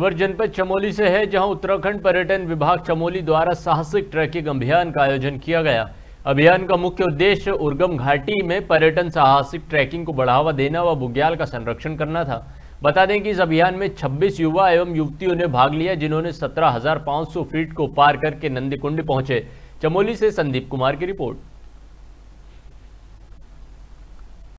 खबर जनपद चमोली से है जहां उत्तराखंड पर्यटन विभाग चमोली द्वारा साहसिक ट्रैकिंग अभियान का आयोजन किया गया अभियान का मुख्य उद्देश्य उर्गम घाटी में पर्यटन साहसिक ट्रैकिंग को बढ़ावा देना व बुग्याल का संरक्षण करना था बता दें कि इस अभियान में 26 युवा एवं युवतियों ने भाग लिया जिन्होंने 17,500 फीट को पार करके नंदी कुंड पहुंचे चमोली से संदीप कुमार की रिपोर्ट